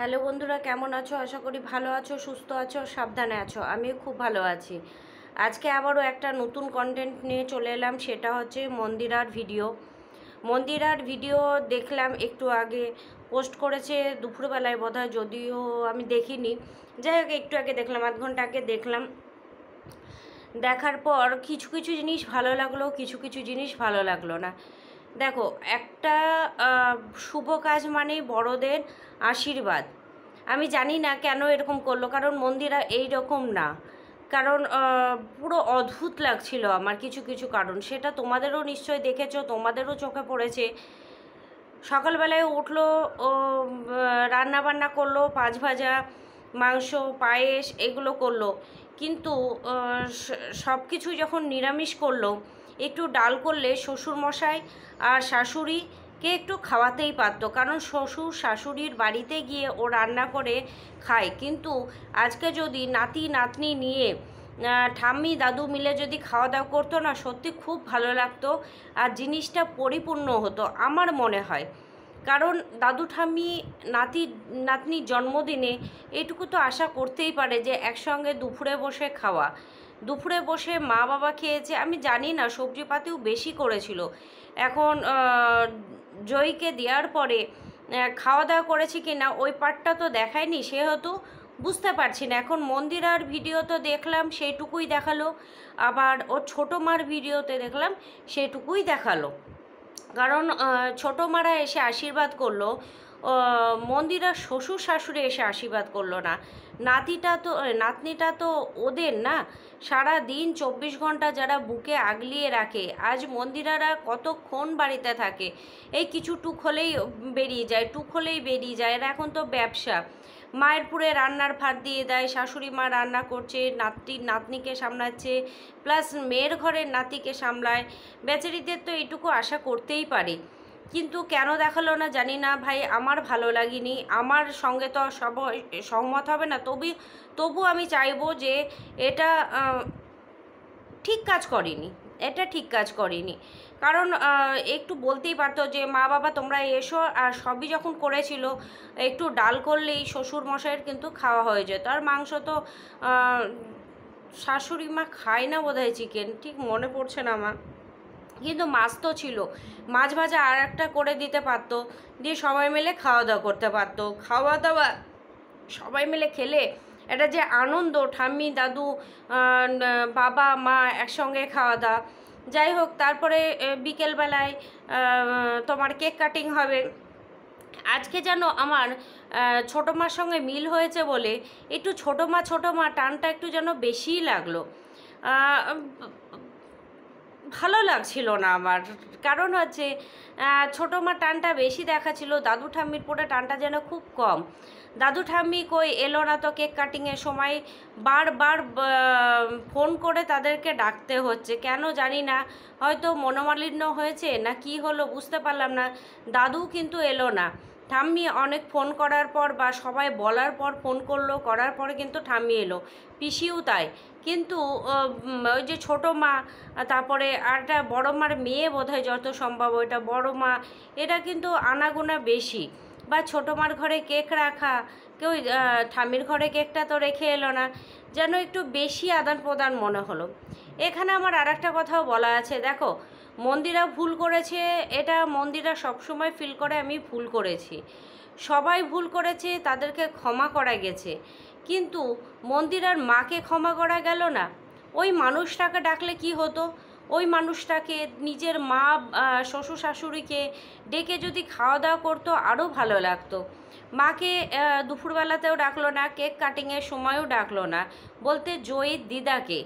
hello বন্ধুরা কেমন আছো আশা করি ভালো আছো সুস্থ আছো সাবধানে আছো আমিও খুব ভালো আছি আজকে আবারও একটা নতুন কন্টেন্ট নিয়ে চলে এলাম সেটা হচ্ছে মন্দিরার ভিডিও মন্দিরার ভিডিও দেখলাম একটু আগে পোস্ট করেছে দুপুরবেলায় বোধ যদিও আমি দেখিনি যাই হোক একটু আগে দেখলাম আধ ঘন্টা আগে দেখলাম দেখার পর কিছু কিছু জিনিস ভালো লাগলো কিছু কিছু জিনিস ভালো লাগলো না দেখো একটা শুভ কাজ মানেই বড়দের আশীর্বাদ আমি জানি না কেন এরকম করলো কারণ মন্দিরা এই রকম না কারণ পুরো অদ্ভুত লাগছিল আমার কিছু কিছু কারণ সেটা তোমাদেরও নিশ্চয় দেখেছো তোমাদেরও চোখে পড়েছে সকালবেলায় উঠলো রান্না বান্না করলো পাঁচ ভাজা মাংস পায়েস এগুলো করলো কিন্তু সব কিছু যখন নিরামিষ করলো একটু ডাল করলে শ্বশুর মশাই আর শাশুড়ি কে একটু খাওয়াতেই পারত কারণ শ্বশুর শাশুড়ির বাড়িতে গিয়ে ও রান্না করে খায় কিন্তু আজকে যদি নাতি নাতনি নিয়ে ঠাম্মি দাদু মিলে যদি খাওয়া দাওয়া করতো না সত্যি খুব ভালো লাগতো আর জিনিসটা পরিপূর্ণ হতো আমার মনে হয় কারণ দাদু ঠাম্মি নাতি নাতনির জন্মদিনে এটুকু তো আশা করতেই পারে যে একসঙ্গে দুপুরে বসে খাওয়া দুপুরে বসে মা বাবা খেয়েছে আমি জানি না সবজিপাতিও বেশি করেছিল এখন জয়ীকে দেওয়ার পরে খাওয়া দাওয়া করেছি কি না ওই পার্টটা তো দেখায়নি সেহেতু বুঝতে পারছি না এখন মন্দিরার ভিডিও তো দেখলাম সেইটুকুই দেখালো আবার ও ছোটো মার ভিডিওতে দেখলাম সেটুকুই দেখালো কারণ ছোটো মারা এসে আশীর্বাদ করলো মন্দিরার শ্বশুর শাশুড়ি এসে আশীর্বাদ করলো না নাতিটা তো নাতনিটা তো ওদের না সারা দিন চব্বিশ ঘন্টা যারা বুকে আগলিয়ে রাখে আজ মন্দিরারা কতক্ষণ বাড়িতে থাকে এই কিছু টুক হলেই বেরিয়ে যায় টুক হলেই বেরিয়ে যায় এরা এখন তো ব্যবসা মায়ের পুরে রান্নার ভাত দিয়ে দেয় শাশুড়ি মা রান্না করছে নাতি নাতনিকে সামলাচ্ছে প্লাস মেয়ের ঘরের নাতিকে সামলায় বেচারিদের তো এইটুকু আশা করতেই পারে কিন্তু কেন দেখালো না জানি না ভাই আমার ভালো লাগেনি আমার সঙ্গে তো সব সহমত হবে না তবু তবু আমি চাইব যে এটা ঠিক কাজ করেনি এটা ঠিক কাজ করেনি কারণ একটু বলতেই পারতো যে মা বাবা তোমরা এসো আর সবই যখন করেছিল একটু ডাল করলেই শ্বশুর মশাইয়ের কিন্তু খাওয়া হয়ে যেত আর মাংস তো শাশুড়ি মা খায় না বোধহয় চিকেন ঠিক মনে পড়ছে না আমার কিন্তু মাছ তো ছিল মাছ ভাজা আর একটা করে দিতে পারতো দিয়ে সবাই মিলে খাওয়া দাওয়া করতে পারতো খাওয়া দাওয়া সবাই মিলে খেলে এটা যে আনন্দ ঠাম্মি দাদু বাবা মা একসঙ্গে খাওয়া দাওয়া যাই হোক তারপরে বিকেলবেলায় তোমার কেক কাটিং হবে আজকে যেন আমার ছোটো মার সঙ্গে মিল হয়েছে বলে একটু ছোটো মা ছোটো মা টানটা একটু যেন বেশিই লাগলো ভালো লাগছিল না আমার কারণ হচ্ছে ছোটো মা টানটা বেশি দেখাচ্ছিল দাদু ঠাম্মির পরে টানটা যেন খুব কম দাদু ঠাম্মি কই এলো না তো কেক কাটিংয়ের সময় বারবার ফোন করে তাদেরকে ডাকতে হচ্ছে কেন জানি না হয়তো মনোমালিন্য হয়েছে না কি হলো বুঝতে পারলাম না দাদু কিন্তু এলো না ঠাম্মি অনেক ফোন করার পর বা সবাই বলার পর ফোন করলো করার পরে কিন্তু ঠাম্মি এলো পিসিও তাই কিন্তু ওই যে ছোটো মা তারপরে আরটা বড়ো মার মেয়ে বোধহয় যত সম্ভব ওইটা বড়ো মা এটা কিন্তু আনাগোনা বেশি বা ছোটো মার ঘরে কেক রাখা কেউ ঠামির ঘরে কেকটা তো রেখে এলো না যেন একটু বেশি আদান প্রদান মনে হলো এখানে আমার আর একটা কথাও বলা আছে দেখো মন্দিরা ভুল করেছে এটা মন্দিরা সবসময় ফিল করে আমি ভুল করেছি সবাই ভুল করেছে তাদেরকে ক্ষমা করা গেছে কিন্তু মন্দিরার মাকে ক্ষমা করা গেল না ওই মানুষটাকে ডাকলে কি হতো ওই মানুষটাকে নিজের মা শ্বশুর শাশুড়িকে ডেকে যদি খাওয়া দাওয়া করতো আরও ভালো লাগতো মাকে দুপুরবেলাতেও ডাকলো না কেক কাটিংয়ের সময়ও ডাকলো না বলতে জয়ীর দিদাকে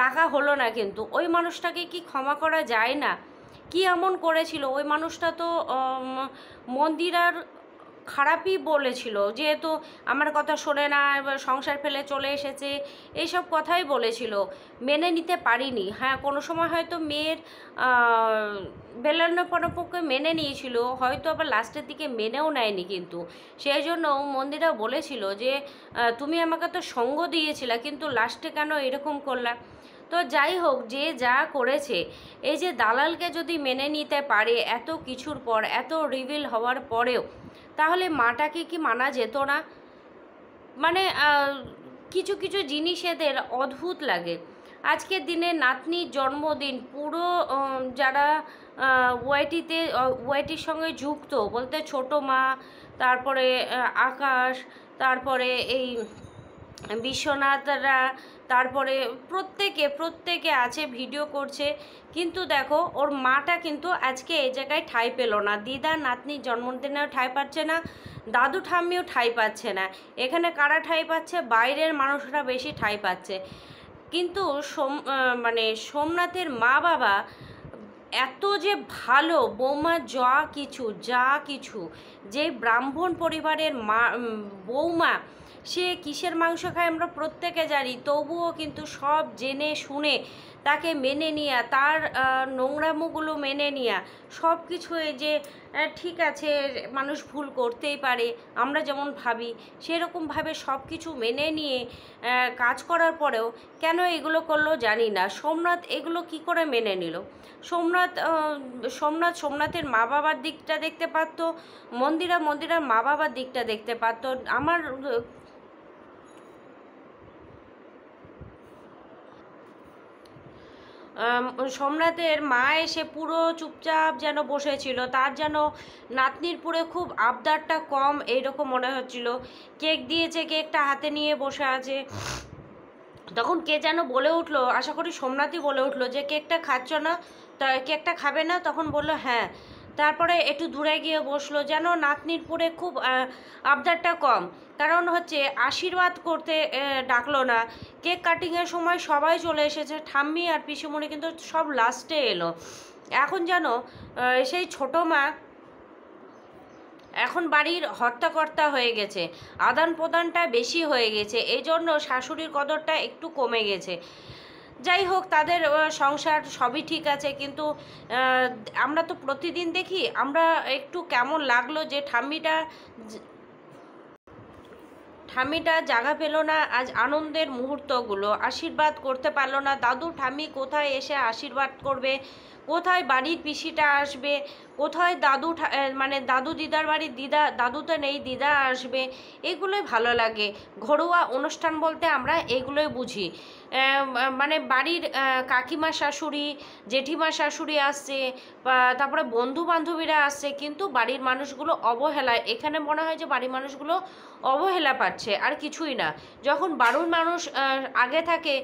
ডাকা হলো না কিন্তু ওই মানুষটাকে কি ক্ষমা করা যায় না কি এমন করেছিল ওই মানুষটা তো মন্দিরার খারাপই বলেছিল যেহেতু আমার কথা শোনে না সংসার ফেলে চলে এসেছে এইসব কথাই বলেছিল মেনে নিতে পারিনি হ্যাঁ কোনো সময় হয়তো মেয়ের বেলান্নপনপকে মেনে নিয়েছিল হয়তো আবার লাস্টের দিকে মেনেও নেয়নি কিন্তু সেই জন্য মন্দিরা বলেছিল যে তুমি আমাকে তো সঙ্গ দিয়েছিলা কিন্তু লাস্টে কেন এরকম করলা তো যাই হোক যে যা করেছে এই যে দালালকে যদি মেনে নিতে পারে এত কিছুর পর এত রিভিল হওয়ার পরেও তাহলে মাটাকে কি মানা যেত না মানে কিছু কিছু জিনিস এদের অদ্ভুত লাগে আজকের দিনে নাতনির জন্মদিন পুরো যারা ওয়াইটিতে ওয়াইটির সঙ্গে যুক্ত বলতে ছোট মা তারপরে আকাশ তারপরে এই বিশ্বনাথরা তারপরে প্রত্যেকে প্রত্যেকে আছে ভিডিও করছে কিন্তু দেখো ওর মাটা কিন্তু আজকে এই জায়গায় ঠাই পেল না দিদা নাতনির জন্মদিনেও ঠাই পাচ্ছে না দাদু ঠাম্মিও ঠাই পাচ্ছে না এখানে কারা ঠাই পাচ্ছে বাইরের মানুষরা বেশি ঠাই পাচ্ছে কিন্তু সোম মানে সোমনাথের মা বাবা এত যে ভালো বৌমা যা কিছু যা কিছু যে ব্রাহ্মণ পরিবারের মা বৌমা সে কিসের মাংস খায় আমরা প্রত্যেকে জানি তবুও কিন্তু সব জেনে শুনে তাকে মেনে নেওয়া তার নোংরামোগুলো মেনে নেওয়া সব কিছু যে ঠিক আছে মানুষ ভুল করতেই পারে আমরা যেমন ভাবি সেরকমভাবে সব কিছু মেনে নিয়ে কাজ করার পরেও কেন এগুলো করলো জানি না সোমনাথ এগুলো কি করে মেনে নিল সোমনাথ সোমনাথ সোমনাথের মা বাবার দিকটা দেখতে পারতো মন্দিরা মন্দিরার মা বাবার দিকটা দেখতে পারতো আমার সম্রাটের মা এসে পুরো চুপচাপ যেন বসেছিল তার যেন নাতনির পুরে খুব আবদারটা কম এইরকম মনে হচ্ছিল কেক দিয়েছে কেকটা হাতে নিয়ে বসে আছে তখন কে যেন বলে উঠলো আশা করি সোমনাথই বলে উঠলো যে কেকটা খাচ্ছ না কেকটা খাবে না তখন বলল হ্যাঁ তারপরে একটু দূরে গিয়ে বসলো যেন নাতনির পুরে খুব আবদারটা কম কারণ হচ্ছে আশীর্বাদ করতে ডাকলো না কেক কাটিংয়ের সময় সবাই চলে এসেছে ঠাম্মি আর পিসিমণি কিন্তু সব লাস্টে এলো এখন যেন সেই ছোটো মা এখন বাড়ির হর্তাকর্তা হয়ে গেছে আদান প্রদানটা বেশি হয়ে গেছে এই জন্য শাশুড়ির কদরটা একটু কমে গেছে যাই হোক তাদের সংসার সবই ঠিক আছে কিন্তু আমরা তো প্রতিদিন দেখি আমরা একটু কেমন লাগলো যে ঠাম্মিটা ঠামিটা জাগা পেল না আজ আনন্দের মুহূর্তগুলো আশীর্বাদ করতে পারলো না দাদু ঠামি কোথায় এসে আশীর্বাদ করবে কোথায় বাড়ির পিসিটা আসবে কোথায় দাদু মানে দাদু দিদার বাড়ির দিদা দাদু তো নেই দিদা আসবে এগুলোই ভালো লাগে ঘরোয়া অনুষ্ঠান বলতে আমরা এগুলোই বুঝি মানে বাড়ির কাকিমা শাশুড়ি জেঠিমা শাশুড়ি আসছে তারপরে বন্ধু বান্ধবীরা আসছে কিন্তু বাড়ির মানুষগুলো অবহেলা এখানে মনে হয় যে বাড়ির মানুষগুলো অবহেলা পাচ্ছে আর কিছুই না যখন বাড়ির মানুষ আগে থাকে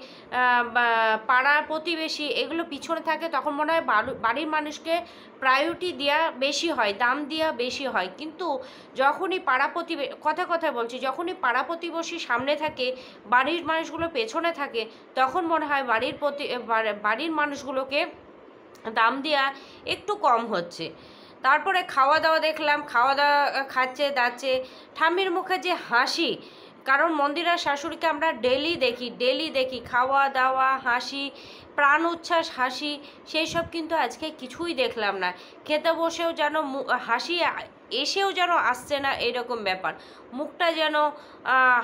পাড়া প্রতিবেশী এগুলো পিছনে থাকে তখন মনে হয় বাড়ির মানুষকে প্রায়োরিটি দেওয়া বেশি হয় দাম দেওয়া বেশি হয় কিন্তু যখনই পাড়া প্রতিবে কথা কথা বলছি যখনই পাড়া প্রতিবেশী সামনে থাকে বাড়ির মানুষগুলো পেছনে থাকে তখন মনে হয় বাড়ির প্রতি বাড়ির মানুষগুলোকে দাম দেওয়া একটু কম হচ্ছে তারপরে খাওয়া দাওয়া দেখলাম খাওয়া দাওয়া খাচ্ছে দাচ্ছে ঠাম্মির মুখে যে হাসি কারণ মন্দিরার শাশুড়িকে আমরা ডেলি দেখি ডেলি দেখি খাওয়া দাওয়া হাসি প্রাণ উচ্ছ্বাস হাসি সেই সব কিন্তু আজকে কিছুই দেখলাম না খেতে বসেও যেন হাসি এসেও যেন আসছে না এরকম ব্যাপার মুখটা যেন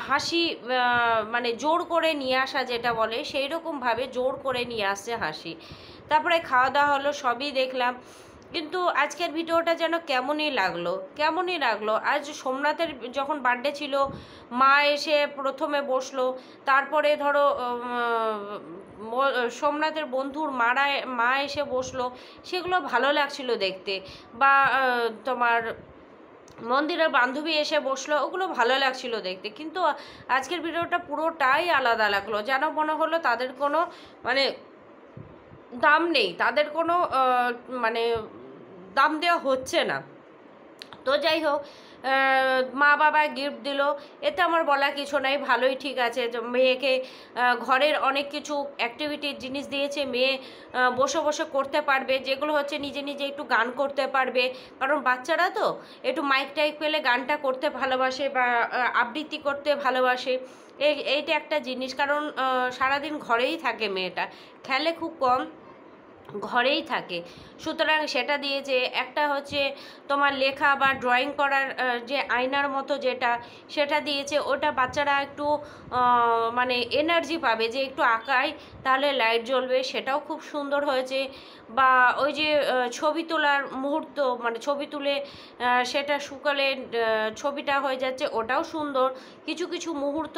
হাসি মানে জোর করে নিয়ে আসা যেটা বলে সেই রকমভাবে জোর করে নিয়ে আসছে হাসি তারপরে খাওয়া দাওয়া হলো সবই দেখলাম কিন্তু আজকের ভিডিওটা যেন কেমনই লাগলো কেমনই লাগলো আজ সোমনাথের যখন বার্থডে ছিল মা এসে প্রথমে বসলো তারপরে ধরো সোমনাথের বন্ধুর মারা মা এসে বসলো সেগুলো ভালো লাগছিল দেখতে বা তোমার মন্দিরের বান্ধবী এসে বসলো ওগুলো ভালো লাগছিল দেখতে কিন্তু আজকের ভিডিওটা পুরোটাই আলাদা লাগলো যেন মনে হলো তাদের কোনো মানে দাম নেই তাদের কোনো মানে দাম দেওয়া হচ্ছে না তো যাই হোক মা বাবা গিফট দিল এতে আমার বলা কিছু নাই ভালোই ঠিক আছে মেয়েকে ঘরের অনেক কিছু অ্যাক্টিভিটির জিনিস দিয়েছে মেয়ে বসে বসে করতে পারবে যেগুলো হচ্ছে নিজে নিজে একটু গান করতে পারবে কারণ বাচ্চারা তো একটু মাইক টাইক পেলে গানটা করতে ভালোবাসে বা আবৃত্তি করতে ভালোবাসে এই এইটা একটা জিনিস কারণ সারাদিন ঘরেই থাকে মেয়েটা খেলে খুব কম ঘরেই থাকে সুতরাং সেটা দিয়ে যে একটা হচ্ছে তোমার লেখা বা ড্রয়িং করার যে আয়নার মতো যেটা সেটা দিয়েছে ওটা বাচ্চারা একটু মানে এনার্জি পাবে যে একটু আঁকায় তাহলে লাইট জ্বলবে সেটাও খুব সুন্দর হয়েছে বা ওই যে ছবি তোলার মুহূর্ত মানে ছবি তুলে সেটা শুকালে ছবিটা হয়ে যাচ্ছে ওটাও সুন্দর কিছু কিছু মুহূর্ত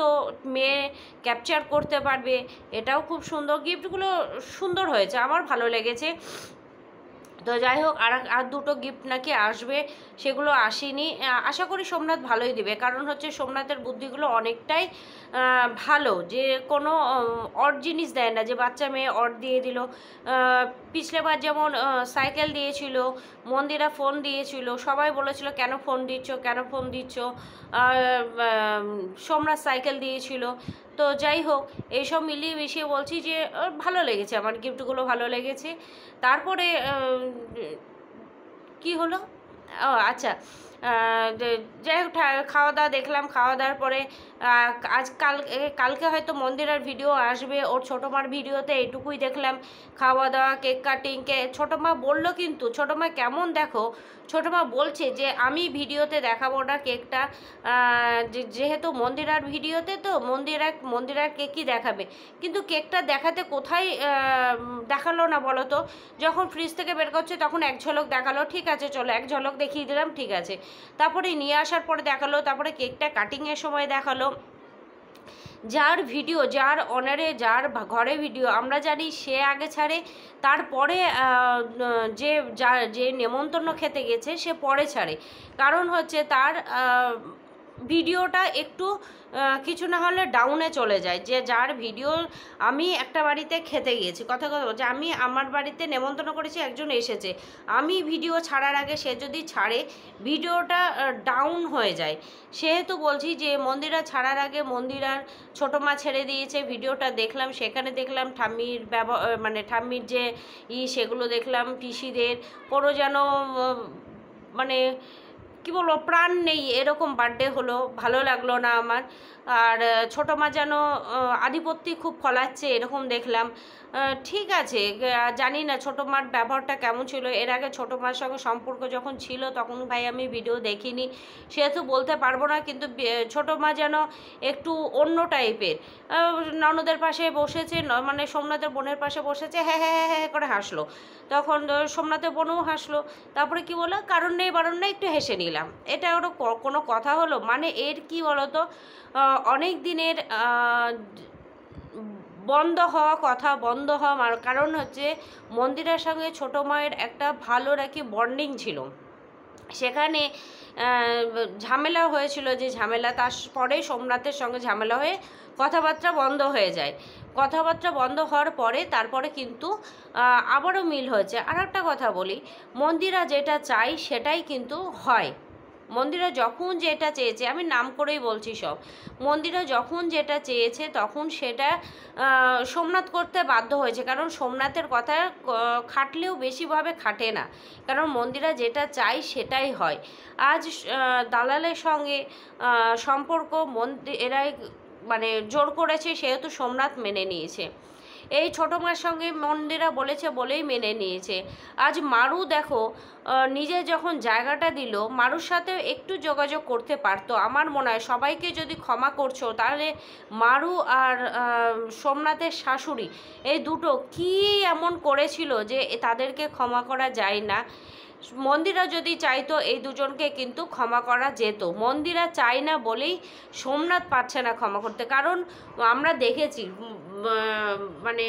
মেয়ে ক্যাপচার করতে পারবে এটাও খুব সুন্দর গিফটগুলো সুন্দর হয়েছে আমার ভালো লেগেছে লেগেছে তো যাই হোক আর আর দুটো গিফট নাকি আসবে সেগুলো আসেনি আশা করি সোমনাথ ভালোই দেবে কারণ হচ্ছে সোমনাথের বুদ্ধিগুলো অনেকটাই ভালো যে কোনো অড জিনিস দেয় না যে বাচ্চা মেয়ে অড দিয়ে দিল পিছলেবার যেমন সাইকেল দিয়েছিল মন্দিরা ফোন দিয়েছিল সবাই বলেছিল কেন ফোন দিচ্ছ কেন ফোন দিচ্ছ সোমরাজ সাইকেল দিয়েছিল তো যাই হোক এইসব মিলিয়ে মিশিয়ে বলছি যে ভালো লেগেছে আমার গিফটগুলো ভালো লেগেছে তারপরে কি হলো ও আচ্ছা যাই হোক খাওয়া দাওয়া দেখলাম খাওয়া দাওয়ার পরে আজ কাল কালকে হয়তো মন্দিরের ভিডিও আসবে ওর ছোটো মার ভিডিওতে এইটুকুই দেখলাম খাওয়া দাওয়া কেক কাটিং কে ছোটো মা বললো কিন্তু ছোটো মা কেমন দেখো ছোটো মা বলছে যে আমি ভিডিওতে দেখাবো না কেকটা যেহেতু মন্দিরার ভিডিওতে তো মন্দিরা মন্দিরার কেকই দেখাবে কিন্তু কেকটা দেখাতে কোথায় দেখালো না বলো তো যখন ফ্রিজ থেকে বের করছে তখন এক ঝলক দেখালো ঠিক আছে চলো এক ঝলক দেখিয়ে দিলাম ঠিক আছে তারপরে নিয়ে আসার পরে দেখালো তারপরে কেকটা কাটিংয়ের সময় দেখালো যার ভিডিও যার অনারে যার ঘরে ভিডিও আমরা জানি সে আগে ছাড়ে তারপরে যে যা যে নেমন্তন্ন খেতে গেছে সে পরে ছাড়ে কারণ হচ্ছে তার ভিডিওটা একটু কিছু না হলে ডাউনে চলে যায় যে যার ভিডিও আমি একটা বাড়িতে খেতে গিয়েছি কথা কথা যে আমি আমার বাড়িতে নেমন্তন্ন করেছি একজন এসেছে আমি ভিডিও ছাড়ার আগে সে যদি ছাড়ে ভিডিওটা ডাউন হয়ে যায় সেহেতু বলছি যে মন্দিরা ছাড়ার আগে মন্দিরার ছোটো মা ছেড়ে দিয়েছে ভিডিওটা দেখলাম সেখানে দেখলাম ঠাম্মির ব্যবহার মানে ঠাম্মির যে ই সেগুলো দেখলাম পিসিদের কোনো যেন মানে কি বলবো প্রাণ নেই এরকম বার্থডে হলো ভালো লাগলো না আমার আর ছোটো মা যেন আধিপত্যি খুব ফলাচ্ছে এরকম দেখলাম ঠিক আছে জানি না ছোটো মার ব্যবহারটা কেমন ছিল এর আগে ছোটো মার সঙ্গে সম্পর্ক যখন ছিল তখন ভাই আমি ভিডিও দেখিনি সেহেতু বলতে পারবো না কিন্তু ছোটো মা যেন একটু অন্য টাইপের ননদের পাশে বসেছে মানে সোমনাথের বোনের পাশে বসেছে হ্যাঁ হ্যাঁ হ্যাঁ হ্যাঁ করে হাসলো তখন সোমনাথের বোনও হাসলো তারপরে কি বললো কারণ নেই বারণ না একটু হেসে নিলাম এটা ওর কোনো কথা হলো মানে এর কি বলতো অনেক দিনের বন্ধ হওয়া কথা বন্ধ হওয়া কারণ হচ্ছে মন্দিরের সঙ্গে ছোটো মায়ের একটা ভালো নাকি বন্ডিং ছিল সেখানে ঝামেলা হয়েছিল যে ঝামেলা তার পরে সোমনাথের সঙ্গে ঝামেলা হয়ে কথাবার্তা বন্ধ হয়ে যায় কথাবার্তা বন্ধ হওয়ার পরে তারপরে কিন্তু আবারও মিল হয়েছে আর একটা কথা বলি মন্দিরা যেটা চাই সেটাই কিন্তু হয় মন্দিরা যখন যেটা চেয়েছে আমি নাম করেই বলছি সব মন্দিরা যখন যেটা চেয়েছে তখন সেটা সোমনাথ করতে বাধ্য হয়েছে কারণ সোমনাথের কথা খাটলেও বেশিভাবে খাটে না কারণ মন্দিরা যেটা চাই সেটাই হয় আজ দালালের সঙ্গে সম্পর্ক এরাই মানে জোর করেছে সেহেতু সোমনাথ মেনে নিয়েছে এই ছোটো মার সঙ্গে মন্ডেরা বলেছে বলেই মেনে নিয়েছে আজ মারু দেখো নিজে যখন জায়গাটা দিল মারুর সাথে একটু যোগাযোগ করতে পারতো আমার মনে হয় সবাইকে যদি ক্ষমা করছো তাহলে মারু আর সোমনাথের শাশুড়ি এই দুটো কি এমন করেছিল যে তাদেরকে ক্ষমা করা যায় না মন্দিরা যদি চাইতো এই দুজনকে কিন্তু ক্ষমা করা যেত মন্দিরা চায় না বলেই সোমনাথ পাচ্ছে না ক্ষমা করতে কারণ আমরা দেখেছি মানে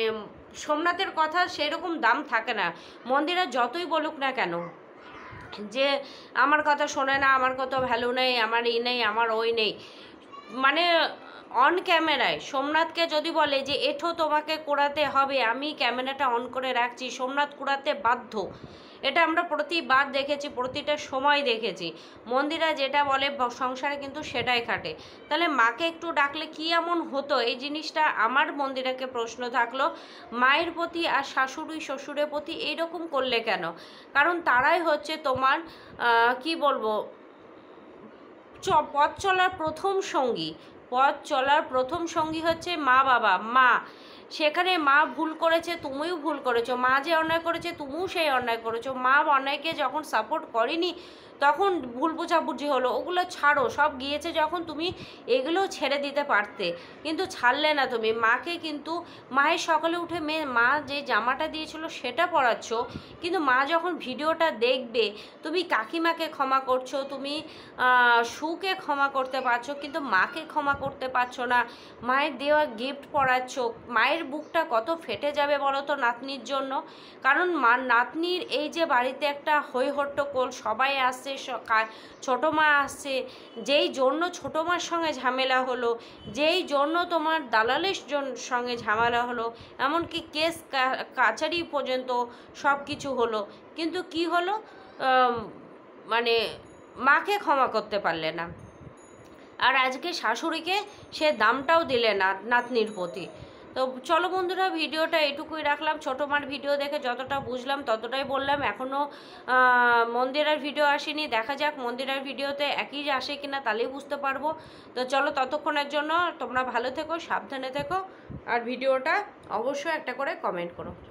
সোমনাথের কথা সেরকম দাম থাকে না মন্দিরা যতই বলুক না কেন যে আমার কথা শোনে না আমার কথা ভ্যালু নেই আমার ই নেই আমার ওই নেই মানে অন ক্যামেরায় সোমনাথকে যদি বলে যে এঠো তোমাকে কোড়াতে হবে আমি ক্যামেরাটা অন করে রাখছি সোমনাথ কোড়াতে বাধ্য এটা আমরা প্রতিবার দেখেছি প্রতিটা সময় দেখেছি মন্দিরা যেটা বলে সংসারে কিন্তু সেটাই খাটে তাহলে মাকে একটু ডাকলে কি এমন হতো এই জিনিসটা আমার মন্দিরাকে প্রশ্ন থাকলো মায়ের প্রতি আর শাশুড়ি শ্বশুরের প্রতি এইরকম করলে কেন কারণ তারাই হচ্ছে তোমার কি বলবো চ পথ চলার প্রথম সঙ্গী পথ চলার প্রথম সঙ্গী হচ্ছে মা বাবা মা সেখানে মা ভুল করেছে তুমিও ভুল করেছো মা যে অন্যায় করেছে তুমিও সেই অন্যায় করেছো মা অন্যায়কে যখন সাপোর্ট করেনি তখন ভুল বুঝাবুঝি হলো ওগুলো ছাড়ো সব গিয়েছে যখন তুমি এগুলো ছেড়ে দিতে পারতে কিন্তু ছাড়লে না তুমি মাকে কিন্তু মায়ের সকালে উঠে মেয়ে মা যে জামাটা দিয়েছিল সেটা পরাচ্ছ কিন্তু মা যখন ভিডিওটা দেখবে তুমি কাকিমাকে ক্ষমা করছো তুমি সুকে ক্ষমা করতে পারছো কিন্তু মাকে ক্ষমা করতে পারছো না মায়ের দেওয়া গিফট পরাচ্ছ মায়ের বুকটা কত ফেটে যাবে বলো তো নাতনির জন্য কারণ মা নাতনির এই যে বাড়িতে একটা হৈহট্টকোল সবাই আসছে আসছে ছোটো মা আসছে যেই জন্য ছোটো মার সঙ্গে ঝামেলা হলো যেই জন্য তোমার দালালের সঙ্গে ঝামেলা হলো এমনকি কেস কাছারি পর্যন্ত সব কিছু হলো কিন্তু কি হলো মানে মাকে ক্ষমা করতে পারলে না আর আজকে শাশুড়িকে সে দামটাও দিলে না নাতনির প্রতি তো চলো বন্ধুরা ভিডিওটা এটুকুই রাখলাম ছোটো মার ভিডিও দেখে যতটা বুঝলাম ততটাই বললাম এখনও মন্দিরের ভিডিও আসেনি দেখা যাক মন্দিরের ভিডিওতে একই আসে কিনা তাহলেই বুঝতে পারবো তো চলো ততক্ষণের জন্য তোমরা ভালো থেকো সাবধানে থেকো আর ভিডিওটা অবশ্যই একটা করে কমেন্ট করো